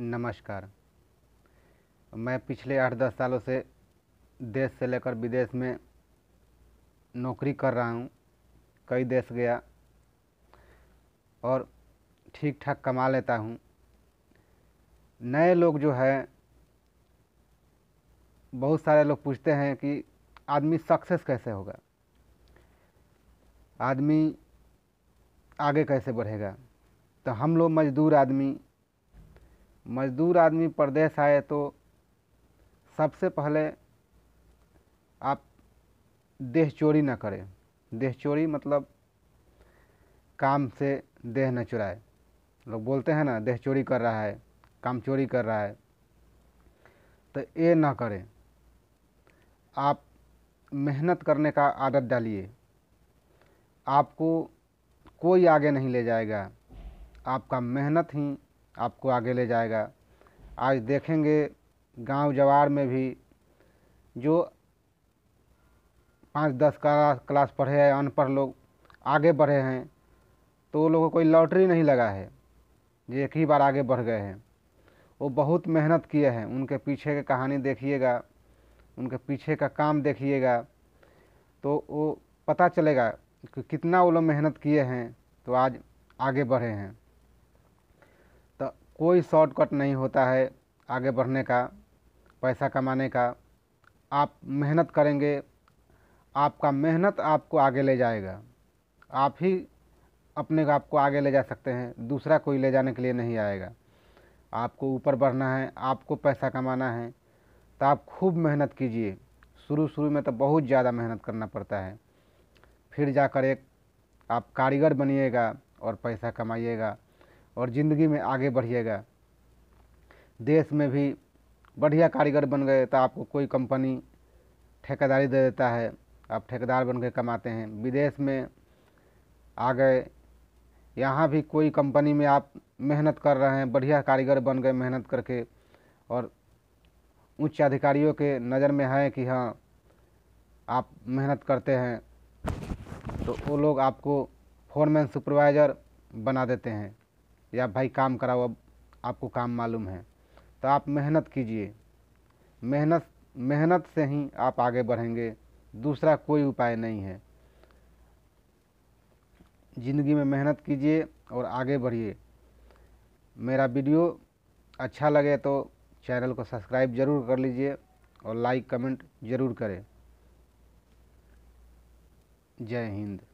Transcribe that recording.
नमस्कार मैं पिछले आठ दस सालों से देश से लेकर विदेश में नौकरी कर रहा हूँ कई देश गया और ठीक ठाक कमा लेता हूँ नए लोग जो है बहुत सारे लोग पूछते हैं कि आदमी सक्सेस कैसे होगा आदमी आगे कैसे बढ़ेगा तो हम लोग मजदूर आदमी मज़दूर आदमी प्रदेश आए तो सबसे पहले आप देह चोरी ना करें देह चोरी मतलब काम से देह न चुराए लोग बोलते हैं ना देह चोरी कर रहा है काम चोरी कर रहा है तो ये ना करें आप मेहनत करने का आदत डालिए आपको कोई आगे नहीं ले जाएगा आपका मेहनत ही आपको आगे ले जाएगा आज देखेंगे गांव जवार में भी जो पाँच दस क्लास क्लास पढ़े हैं अनपढ़ लोग आगे बढ़े हैं तो वो लोगों को कोई लॉटरी नहीं लगा है जो एक ही बार आगे बढ़ गए हैं वो बहुत मेहनत किए हैं उनके पीछे की कहानी देखिएगा उनके पीछे का काम देखिएगा तो वो पता चलेगा कि कितना वो लोग मेहनत किए हैं तो आज आगे बढ़े हैं कोई शॉर्टकट नहीं होता है आगे बढ़ने का पैसा कमाने का आप मेहनत करेंगे आपका मेहनत आपको आगे ले जाएगा आप ही अपने आप को आगे ले जा सकते हैं दूसरा कोई ले जाने के लिए नहीं आएगा आपको ऊपर बढ़ना है आपको पैसा कमाना है तो आप खूब मेहनत कीजिए शुरू शुरू में तो बहुत ज़्यादा मेहनत करना पड़ता है फिर जाकर एक आप कारीगर बनिएगा और पैसा कमाइएगा और ज़िंदगी में आगे बढ़िएगा देश में भी बढ़िया कारीगर बन गए तो आपको कोई कंपनी ठेकेदारी दे देता है आप ठेकेदार बन के कमाते हैं विदेश में आ गए यहाँ भी कोई कंपनी में आप मेहनत कर रहे हैं बढ़िया कारीगर बन गए मेहनत करके और उच्च अधिकारियों के नज़र में है कि हाँ आप मेहनत करते हैं तो वो लोग आपको फोरमैन सुपरवाइज़र बना देते हैं या भाई काम कराओ अब आपको काम मालूम है तो आप मेहनत कीजिए मेहनत मेहनत से ही आप आगे बढ़ेंगे दूसरा कोई उपाय नहीं है ज़िंदगी में मेहनत कीजिए और आगे बढ़िए मेरा वीडियो अच्छा लगे तो चैनल को सब्सक्राइब ज़रूर कर लीजिए और लाइक कमेंट ज़रूर करें जय हिंद